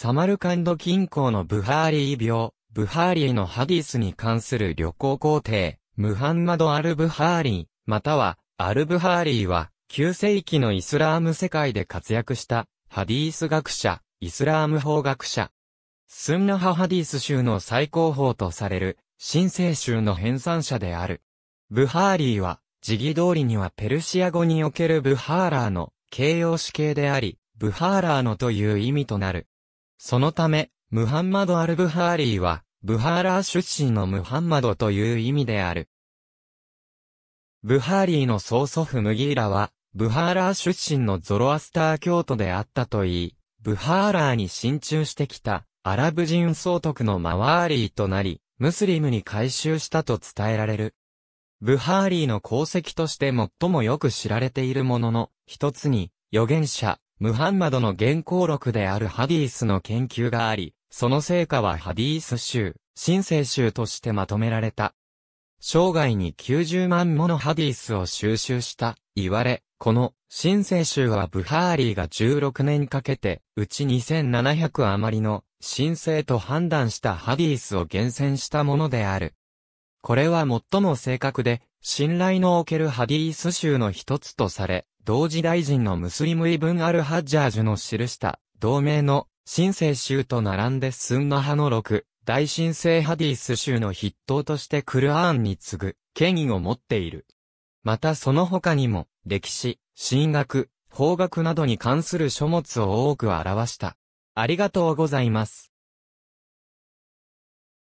サマルカンド近郊のブハーリー病、ブハーリーのハディスに関する旅行皇帝、ムハンマド・アル・ブハーリー、または、アル・ブハーリーは、9世紀のイスラーム世界で活躍した、ハディース学者、イスラーム法学者。スンナハハディス州の最高峰とされる、新生州の編纂者である。ブハーリーは、時期通りにはペルシア語におけるブハーラーの形容詞形であり、ブハーラーのという意味となる。そのため、ムハンマド・アル・ブハーリーは、ブハーラー出身のムハンマドという意味である。ブハーリーの曽祖父ムギーラは、ブハーラー出身のゾロアスター教徒であったといい、ブハーラーに進駐してきたアラブ人総督のマワーリーとなり、ムスリムに改宗したと伝えられる。ブハーリーの功績として最もよく知られているものの、一つに、預言者、ムハンマドの原稿録であるハディースの研究があり、その成果はハディース集、新生集としてまとめられた。生涯に90万ものハディースを収集した、言われ、この、新生集はブハーリーが16年かけて、うち2700余りの、新生と判断したハディースを厳選したものである。これは最も正確で、信頼のおけるハディース集の一つとされ、同時大臣のムスリムイブン・アル・ハッジャージュの記した、同名の、新生集と並んでスンナ派の六、大新生ハディース集の筆頭としてクルアーンに次ぐ、権威を持っている。またその他にも、歴史、神学、法学などに関する書物を多く表した。ありがとうございます。